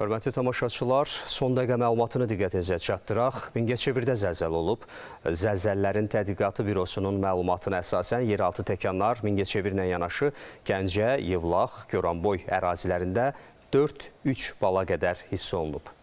Hörmətli tamaşaçılar, son dəqiqə məlumatını diqqətinizə çatdıraq. Mingəçevirdə zəlzəl olub. Zəlzəllərin Tədqiqatı Bürosunun məlumatına əsasən yeraltı təkanlar Mingəçevirlə yanaşı Gəncə, Yevlax, Göranboy ərazilərində 4-3 bala qədər hiss olunub.